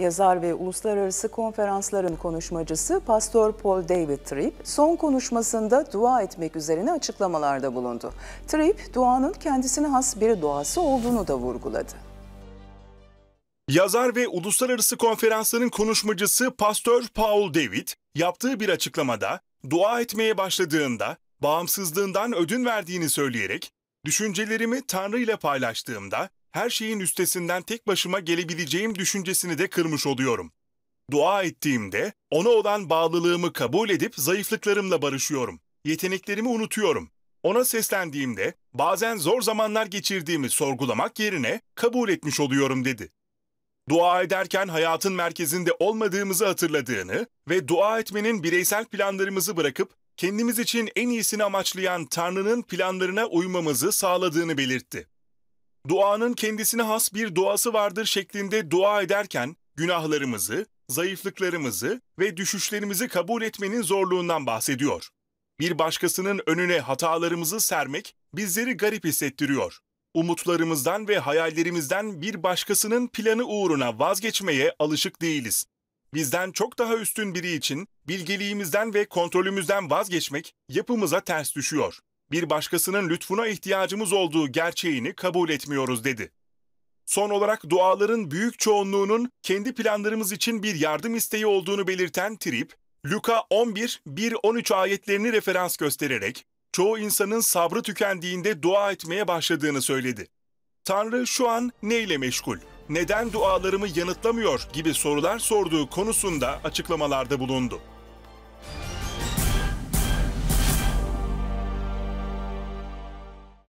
Yazar ve uluslararası konferansların konuşmacısı Pastor Paul David Tripp son konuşmasında dua etmek üzerine açıklamalarda bulundu. Tripp duanın kendisine has bir duası olduğunu da vurguladı. Yazar ve uluslararası konferansların konuşmacısı Pastor Paul David yaptığı bir açıklamada dua etmeye başladığında bağımsızlığından ödün verdiğini söyleyerek düşüncelerimi Tanrı ile paylaştığımda her şeyin üstesinden tek başıma gelebileceğim düşüncesini de kırmış oluyorum. Dua ettiğimde ona olan bağlılığımı kabul edip zayıflıklarımla barışıyorum. Yeteneklerimi unutuyorum. Ona seslendiğimde bazen zor zamanlar geçirdiğimi sorgulamak yerine kabul etmiş oluyorum dedi. Dua ederken hayatın merkezinde olmadığımızı hatırladığını ve dua etmenin bireysel planlarımızı bırakıp kendimiz için en iyisini amaçlayan Tanrı'nın planlarına uymamızı sağladığını belirtti duanın kendisine has bir duası vardır şeklinde dua ederken günahlarımızı, zayıflıklarımızı ve düşüşlerimizi kabul etmenin zorluğundan bahsediyor. Bir başkasının önüne hatalarımızı sermek bizleri garip hissettiriyor. Umutlarımızdan ve hayallerimizden bir başkasının planı uğruna vazgeçmeye alışık değiliz. Bizden çok daha üstün biri için bilgeliğimizden ve kontrolümüzden vazgeçmek yapımıza ters düşüyor bir başkasının lütfuna ihtiyacımız olduğu gerçeğini kabul etmiyoruz dedi. Son olarak duaların büyük çoğunluğunun kendi planlarımız için bir yardım isteği olduğunu belirten Trip, Luka 11, 1-13 ayetlerini referans göstererek çoğu insanın sabrı tükendiğinde dua etmeye başladığını söyledi. Tanrı şu an neyle meşgul? Neden dualarımı yanıtlamıyor gibi sorular sorduğu konusunda açıklamalarda bulundu.